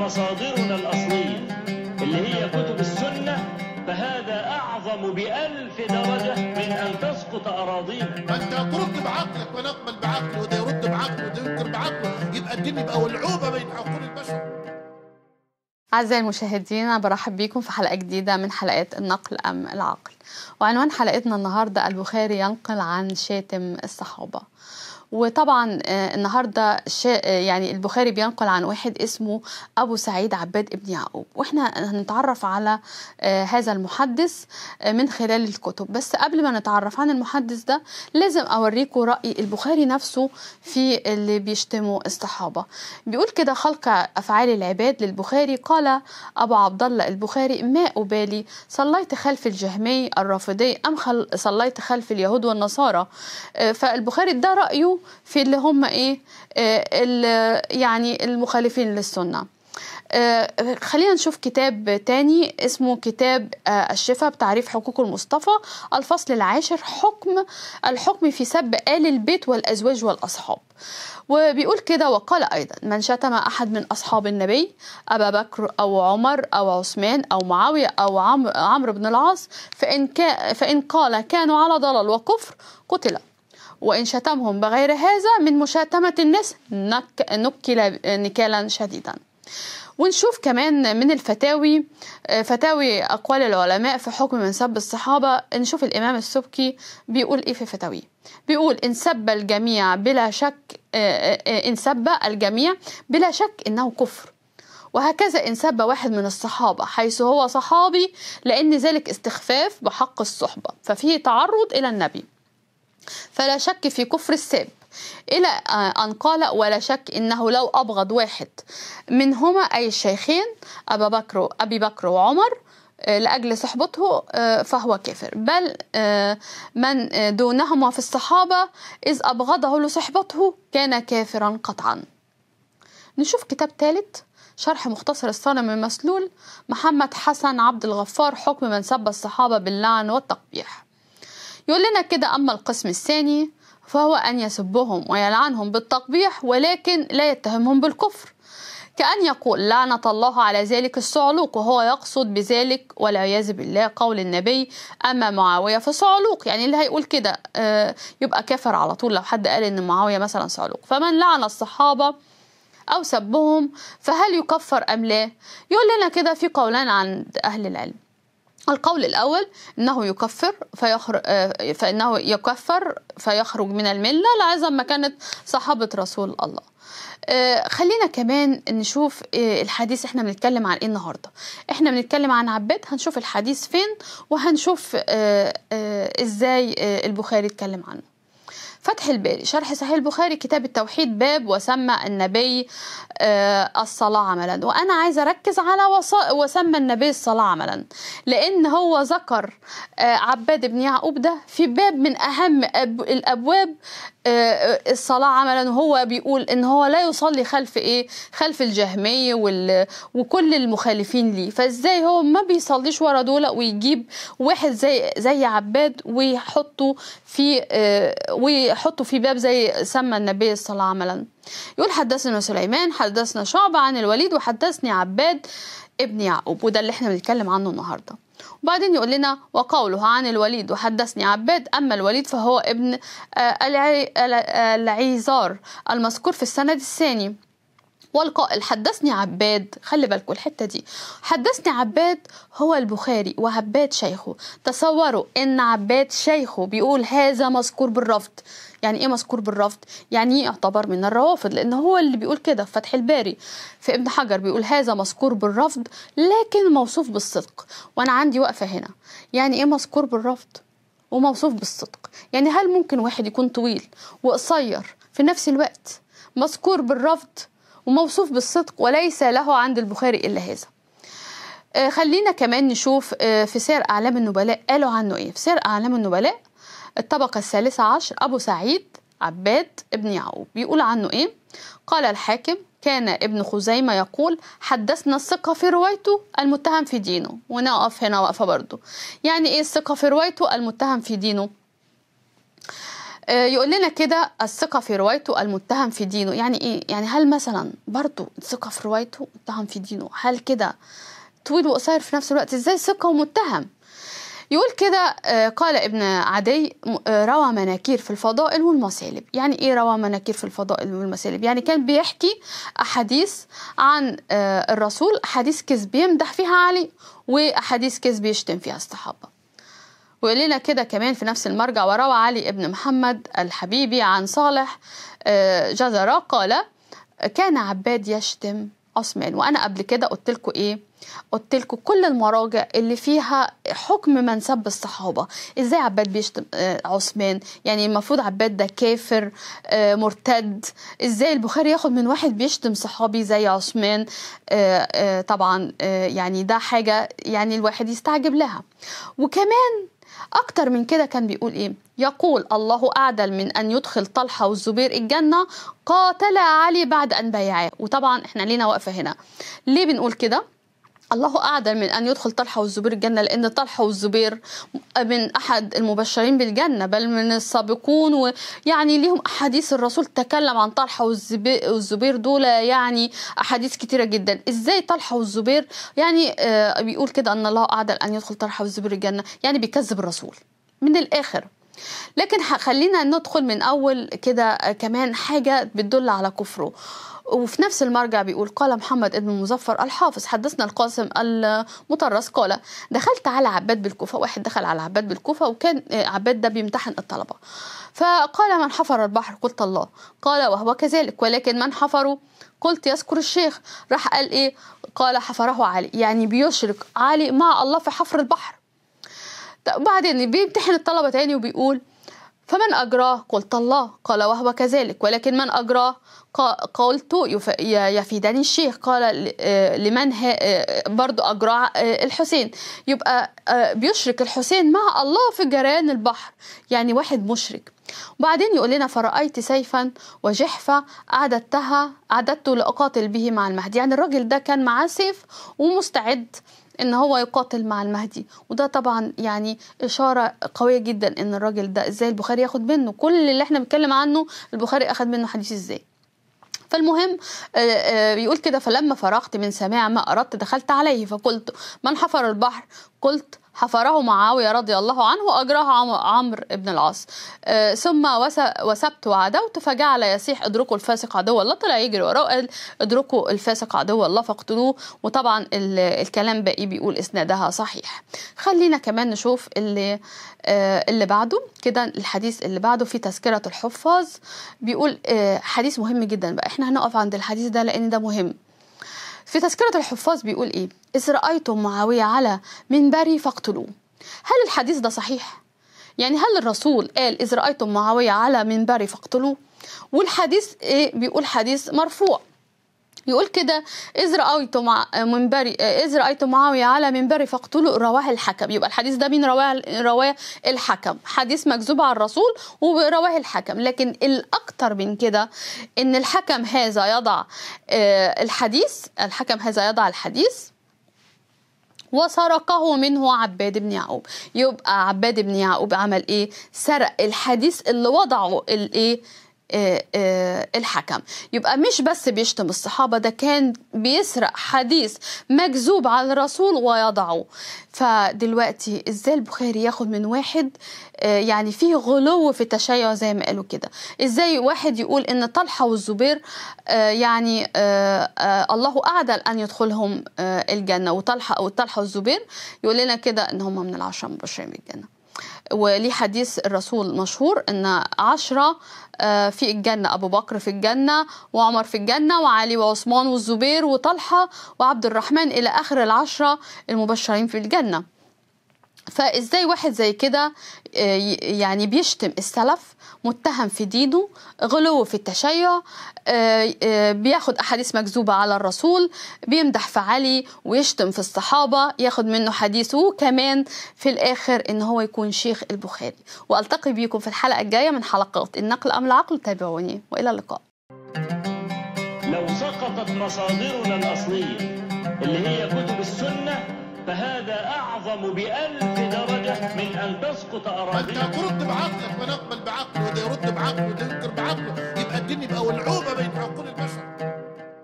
مصادرنا الأصلية اللي هي كتب السنة فهذا أعظم بألف درجة من أن تسقط أراضينا فأنت أنت ترد بعقلك ونقبل بعقله وده يرد بعقله وده ينكر بعقله يبقى الدين يبقى ولعوبة بين عقول البشر أعزائي المشاهدين أنا برحب بيكم في حلقة جديدة من حلقات النقل أم العقل وعنوان حلقتنا النهاردة البخاري ينقل عن شاتم الصحابة وطبعا آه، النهارده آه، يعني البخاري بينقل عن واحد اسمه ابو سعيد عباد ابن يعقوب واحنا هنتعرف على آه، هذا المحدث من خلال الكتب بس قبل ما نتعرف عن المحدث ده لازم اوريكم راي البخاري نفسه في اللي بيشتموا الصحابه بيقول كده خلق افعال العباد للبخاري قال ابو عبد الله البخاري ما ابالي صليت خلف الجهمي الرافضي ام صليت خلف اليهود والنصارى فالبخاري ده رايه في اللي هم ايه آه، يعني المخالفين للسنه آه خلينا نشوف كتاب تاني اسمه كتاب آه الشفاء بتعريف حقوق المصطفى الفصل العاشر حكم الحكم في سب آل البيت والأزواج والأصحاب وبيقول كده وقال أيضا من شتم أحد من أصحاب النبي أبا بكر أو عمر أو عثمان أو معاوية أو عمرو عمر بن العاص فإن, فإن قال كانوا على ضلال وكفر قتل وإن شتمهم بغير هذا من مشاتمة الناس نك نكل نكالا شديدا ونشوف كمان من الفتاوي آه، فتاوي أقوال العلماء في حكم من سب الصحابة نشوف الإمام السبكي بيقول إيه في فتاويه بيقول إن سب الجميع بلا شك آه، آه، إن سب الجميع بلا شك إنه كفر وهكذا إن سب واحد من الصحابة حيث هو صحابي لأن ذلك استخفاف بحق الصحبة ففيه تعرض إلى النبي فلا شك في كفر الساب إلى أن قال ولا شك إنه لو أبغض واحد منهما أي الشيخين أبا بكر أبي بكر وعمر آه، لأجل صحبته آه، فهو كافر بل آه، من دونهما في الصحابة إذ أبغضه لصحبته كان كافرا قطعا نشوف كتاب ثالث شرح مختصر الصنم المسلول محمد حسن عبد الغفار حكم من سب الصحابة باللعن والتقبيح يقول لنا كده أما القسم الثاني فهو أن يسبهم ويلعنهم بالتقبيح ولكن لا يتهمهم بالكفر كأن يقول لعنة الله على ذلك الصعلوق وهو يقصد بذلك والعياذ بالله قول النبي أما معاوية فصعلوق يعني اللي هيقول كده آه، يبقى كافر على طول لو حد قال إن معاوية مثلا صعلوق فمن لعن الصحابة أو سبهم فهل يكفر أم لا يقول لنا كده في قولان عند أهل العلم القول الأول أنه يكفر فيخرج آه، فإنه يكفر فيخرج من الملة لعظم مكانة صحابة رسول الله آه، خلينا كمان نشوف آه، الحديث احنا بنتكلم عن ايه النهارده احنا بنتكلم عن عباد هنشوف الحديث فين وهنشوف ازاي البخاري اتكلم عنه فتح الباري شرح صحيح البخاري كتاب التوحيد باب وسمى النبي آه، الصلاة عملا وأنا عايزة أركز على وسمى النبي الصلاة عملا لأن هو ذكر آه، عباد بن يعقوب ده في باب من أهم الأبواب آه، الصلاه عملا هو بيقول ان هو لا يصلي خلف ايه خلف الجهمي وال... وكل المخالفين ليه فازاي هو ما بيصليش ورا دول ويجيب واحد زي زي عباد ويحطه في آه، ويحطه في باب زي سمى النبي الصلاه عملا يقول حدثنا سليمان حدثنا شعبه عن الوليد وحدثني عباد ابن يعقوب وده اللي احنا بنتكلم عنه النهارده وبعدين يقول لنا وقوله عن الوليد وحدثني عباد أما الوليد فهو ابن آه، آه، العيزار المذكور في السند الثاني والقائل حدثني عباد خلي بالكم الحته دي حدثني عباد هو البخاري وعباد شيخه تصوروا ان عباد شيخه بيقول هذا مذكور بالرفض يعني ايه مذكور بالرفض يعني إيه يعتبر من الروافض لان هو اللي بيقول كده في فتح الباري في ابن حجر بيقول هذا مذكور بالرفض لكن موصوف بالصدق وانا عندي وقفه هنا يعني ايه مذكور بالرفض وموصوف بالصدق يعني هل ممكن واحد يكون طويل وقصير في نفس الوقت مذكور بالرفض وموصوف بالصدق وليس له عند البخاري إلا هذا آه، خلينا كمان نشوف آه، في سير أعلام النبلاء قالوا عنه إيه في سير أعلام النبلاء الطبقة الثالثة عشر أبو سعيد عباد ابن يعقوب بيقول عنه إيه قال الحاكم كان ابن خزيمة يقول حدثنا الثقة في روايته المتهم في دينه ونقف هنا وقفة برضه يعني إيه الثقة في روايته المتهم في دينه آه، يقول لنا كده الثقة في روايته المتهم في دينه يعني إيه؟ يعني هل مثلا برضو الثقة في روايته متهم في دينه هل كده طويل وقصير في نفس الوقت إزاي ثقة ومتهم يقول كده آه، قال ابن عدي آه، روى مناكير في الفضائل والمسالب يعني ايه روى مناكير في الفضائل والمسالب يعني كان بيحكي احاديث عن الرسول احاديث كذب يمدح فيها علي واحاديث كذب يشتم فيها الصحابه ويقول لنا كده كمان في نفس المرجع وروى علي ابن محمد الحبيبي عن صالح آه، جزرة قال كان عباد يشتم عثمان وانا قبل كده قلت لكم ايه قلت لكم كل المراجع اللي فيها حكم من سب الصحابه ازاي عباد بيشتم آه، عثمان يعني المفروض عباد ده كافر آه، مرتد ازاي البخاري ياخد من واحد بيشتم صحابي زي عثمان طبعا يعني ده حاجه يعني الواحد يستعجب لها وكمان أكتر من كده كان بيقول إيه؟ يقول الله أعدل من أن يدخل طلحة والزبير الجنة قاتل علي بعد أن بايعاه وطبعا إحنا لينا واقفة هنا ليه بنقول كده؟ الله أعدل من أن يدخل طلحة والزبير الجنة لأن طلحة والزبير من أحد المبشرين بالجنة بل من السابقون ويعني ليهم أحاديث الرسول تكلم عن طلحة والزبير دول يعني أحاديث كتيرة جدا إزاي طلحة والزبير يعني آه، بيقول كده أن الله أعدل أن يدخل طلحة والزبير الجنة يعني بيكذب الرسول من الآخر لكن خلينا ندخل من أول كده آه، كمان حاجة بتدل على كفره وفي نفس المرجع بيقول قال محمد ابن المظفر الحافظ حدثنا القاسم المطرس قال دخلت على عباد بالكوفة واحد دخل على عباد بالكوفة وكان آه، عباد ده بيمتحن الطلبة فقال من حفر البحر قلت الله قال وهو كذلك ولكن من حفره قلت يذكر الشيخ راح قال ايه قال حفره علي يعني بيشرك علي مع الله في حفر البحر وبعدين بيمتحن الطلبة تاني وبيقول فمن أجراه قلت الله قال وهو كذلك ولكن من أجراه قلت يفيدني الشيخ قال آه، لمن آه، برضو أجراه آه، الحسين يبقى بيشرك الحسين مع الله في جريان البحر يعني واحد مشرك وبعدين يقول لنا فرأيت سيفا وجحفة أعددتها أعددت لأقاتل به مع المهدي يعني الراجل ده كان معاه سيف ومستعد ان هو يقاتل مع المهدي وده طبعا يعني اشاره قويه جدا ان الراجل ده ازاي البخاري ياخد منه كل اللي احنا بنتكلم عنه البخاري اخد منه حديث ازاي فالمهم آه، آه، بيقول كده فلما فرغت من سماع ما أردت دخلت عليه فقلت من حفر البحر قلت حفره معاوية رضي الله عنه وأجراه عمرو بن العاص آه، ثم وسبت وعدوت فجعل يسيح ادركوا الفاسق عدو الله طلع يجري وراه قال ادركوا الفاسق عدو الله فاقتلوه وطبعا الكلام باقي بيقول اسنادها صحيح خلينا كمان نشوف اللي آه، اللي بعده كده الحديث اللي بعده في تذكرة الحفاظ بيقول آه، حديث مهم جدا بقى احنا هنقف عند الحديث ده لان ده مهم في تذكرة الحفاظ بيقول إيه؟ إذ رأيتم معاوية على منبري فاقتلوه هل الحديث ده صحيح؟ يعني هل الرسول قال إذ رأيتم معاوية على منبري فاقتلوه؟ والحديث إيه؟ بيقول حديث مرفوع يقول كده إذ رأيت مع منبري إذ رأيت معاوية على منبري فاقتلوا رواه الحكم يبقى الحديث ده مين رواه رواه الحكم حديث مكذوب على الرسول ورواه الحكم لكن الأكثر من كده إن الحكم هذا يضع آه، الحديث الحكم هذا يضع الحديث وسرقه منه عباد بن يعقوب يبقى عباد بن يعقوب عمل ايه سرق الحديث اللي وضعه الايه آه، آه، الحكم يبقى مش بس بيشتم الصحابة ده كان بيسرق حديث مكذوب على الرسول ويضعه فدلوقتي ازاي البخاري ياخد من واحد آه، يعني فيه غلو في التشيع زي ما قالوا كده ازاي واحد يقول ان طلحة والزبير يعني الله اعدل ان يدخلهم الجنة وطلحة او طلحة والزبير يقول لنا كده ان هم من العشرة مبشرين بالجنة وليه حديث الرسول مشهور ان عشرة آه، في الجنة أبو بكر في الجنة وعمر في الجنة وعلي وعثمان والزبير وطلحة وعبد الرحمن إلى آخر العشرة المبشرين في الجنة فازاي واحد زي كده آه، يعني بيشتم السلف متهم في دينه غلو في التشيع آه، آه، بياخد احاديث مكذوبه على الرسول بيمدح في علي ويشتم في الصحابه ياخد منه حديثه وكمان في الاخر ان هو يكون شيخ البخاري والتقي بيكم في الحلقه الجايه من حلقات النقل ام العقل تابعوني والى اللقاء لو سقطت مصادرنا الاصليه اللي هي كتب السنه فهذا أعظم بألف درجة من أن تسقط أراضي أنت ترد بعقلك ونقبل بعقله وده يرد بعقله وده ينكر بعقله يبقى الدين يبقى ولعوبة بين عقول البشر